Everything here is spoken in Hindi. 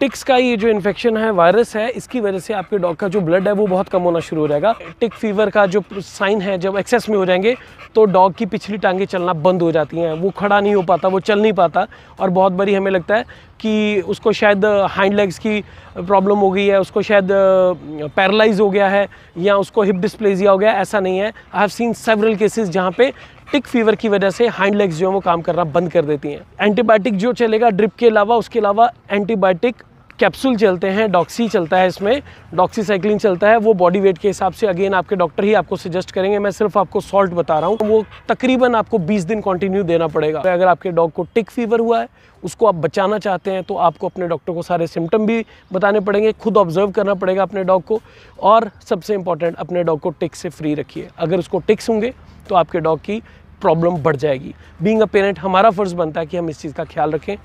टिक्स का ये जो इन्फेक्शन है वायरस है इसकी वजह से आपके डॉग का जो ब्लड है वो बहुत कम होना शुरू हो जाएगा टिक फीवर का जो साइन है जब एक्सेस में हो जाएंगे तो डॉग की पिछली टांगे चलना बंद हो जाती हैं वो खड़ा नहीं हो पाता वो चल नहीं पाता और बहुत बड़ी हमें लगता है कि उसको शायद हाइंड लेग्स की प्रॉब्लम हो गई है उसको शायद पैरलाइज हो गया है या उसको हिप डिस्प्लेजिया हो गया ऐसा नहीं है I have seen several cases जहाँ पे टिक फीवर की वजह से हाइंड लेग्स जो है वो काम करना बंद कर देती हैं एंटीबायोटिक जो चलेगा ड्रिप के अलावा उसके अलावा एंटीबायोटिक कैप्सूल चलते हैं डॉक्सी चलता है इसमें डॉक्सी साइक्लिन चलता है वो बॉडी वेट के हिसाब से अगेन आपके डॉक्टर ही आपको सजेस्ट करेंगे मैं सिर्फ आपको सॉल्ट बता रहा हूँ वो तकरीबन आपको 20 दिन कंटिन्यू देना पड़ेगा अगर आपके डॉग को टिक फीवर हुआ है उसको आप बचाना चाहते हैं तो आपको अपने डॉक्टर को सारे सिम्टम भी बताने पड़ेंगे खुद ऑब्जर्व करना पड़ेगा अपने डॉग को और सबसे इंपॉर्टेंट अपने डॉग को टिक से फ्री रखिए अगर उसको टिक्स होंगे तो आपके डॉग की प्रॉब्लम बढ़ जाएगी बींग अ पेरेंट हमारा फ़र्ज़ बनता है कि हम इस चीज़ का ख्याल रखें